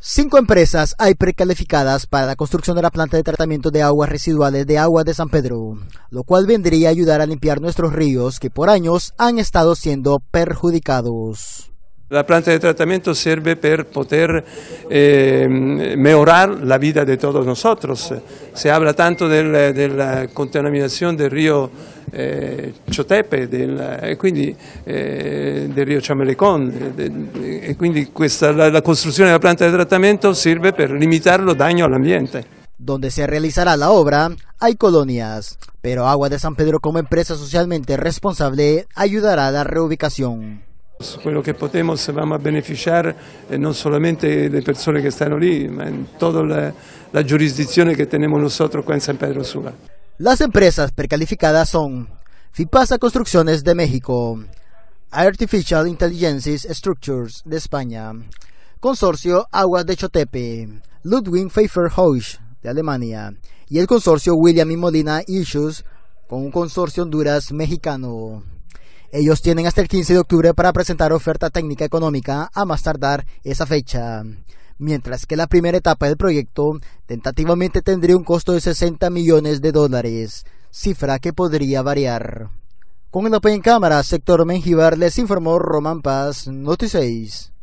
Cinco empresas hay precalificadas para la construcción de la planta de tratamiento de aguas residuales de agua de San Pedro, lo cual vendría a ayudar a limpiar nuestros ríos que por años han estado siendo perjudicados. La planta de tratamiento sirve para poder eh, mejorar la vida de todos nosotros. Se habla tanto de la, contaminación del río eh, Chotepe, del, río eh, e quindi La del río Chamelecón, de, e la, planta de tratamiento sirve para limitar el daño al ambiente. Donde se realizará la obra hay colonias, pero Agua de San Pedro como empresa socialmente responsable ayudará a la reubicación. Quello che se vamos a beneficiar eh, no solamente le persone che stanno lì, ma in tutta la, la que tenemos nosotros noi qua San Pedro Sula. Las empresas precalificadas son FIPASA Construcciones de México, Artificial Intelligences Structures de España, Consorcio Aguas de Chotepe, Ludwig Pfeiffer hoch de Alemania y el Consorcio William y Molina Issues con un consorcio Honduras mexicano. Ellos tienen hasta el 15 de octubre para presentar oferta técnica económica a más tardar esa fecha mientras que la primera etapa del proyecto tentativamente tendría un costo de 60 millones de dólares, cifra que podría variar. Con el apoyo en cámara, sector Menjivar les informó Roman Paz, Noticias